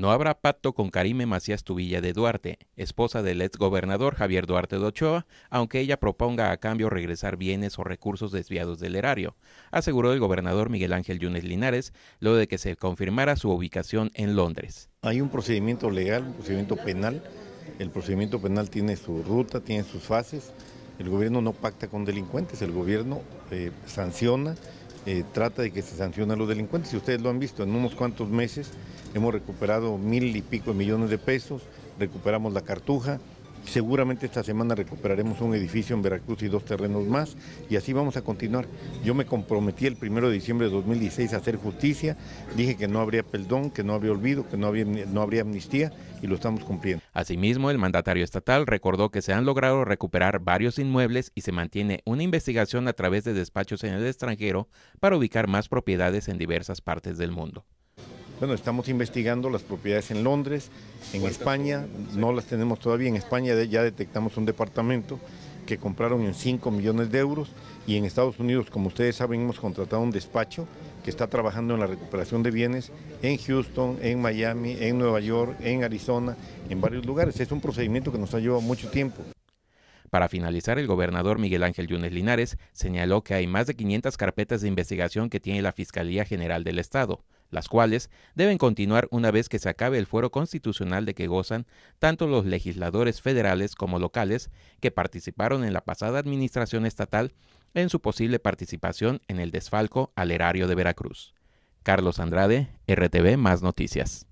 No habrá pacto con Karime Macías Tubilla de Duarte, esposa del ex gobernador Javier Duarte de Ochoa, aunque ella proponga a cambio regresar bienes o recursos desviados del erario, aseguró el gobernador Miguel Ángel Yunes Linares, luego de que se confirmara su ubicación en Londres. Hay un procedimiento legal, un procedimiento penal. El procedimiento penal tiene su ruta, tiene sus fases. El gobierno no pacta con delincuentes, el gobierno eh, sanciona eh, trata de que se sancionen a los delincuentes. Y ustedes lo han visto, en unos cuantos meses hemos recuperado mil y pico millones de pesos, recuperamos la cartuja, Seguramente esta semana recuperaremos un edificio en Veracruz y dos terrenos más y así vamos a continuar. Yo me comprometí el 1 de diciembre de 2016 a hacer justicia, dije que no habría perdón, que no habría olvido, que no habría, no habría amnistía y lo estamos cumpliendo. Asimismo, el mandatario estatal recordó que se han logrado recuperar varios inmuebles y se mantiene una investigación a través de despachos en el extranjero para ubicar más propiedades en diversas partes del mundo. Bueno, estamos investigando las propiedades en Londres, en España, no las tenemos todavía. En España ya detectamos un departamento que compraron en 5 millones de euros y en Estados Unidos, como ustedes saben, hemos contratado un despacho que está trabajando en la recuperación de bienes en Houston, en Miami, en Nueva York, en Arizona, en varios lugares. Es un procedimiento que nos ha llevado mucho tiempo. Para finalizar, el gobernador Miguel Ángel Yunes Linares señaló que hay más de 500 carpetas de investigación que tiene la Fiscalía General del Estado las cuales deben continuar una vez que se acabe el fuero constitucional de que gozan tanto los legisladores federales como locales que participaron en la pasada administración estatal en su posible participación en el desfalco al erario de Veracruz. Carlos Andrade, RTV Más Noticias.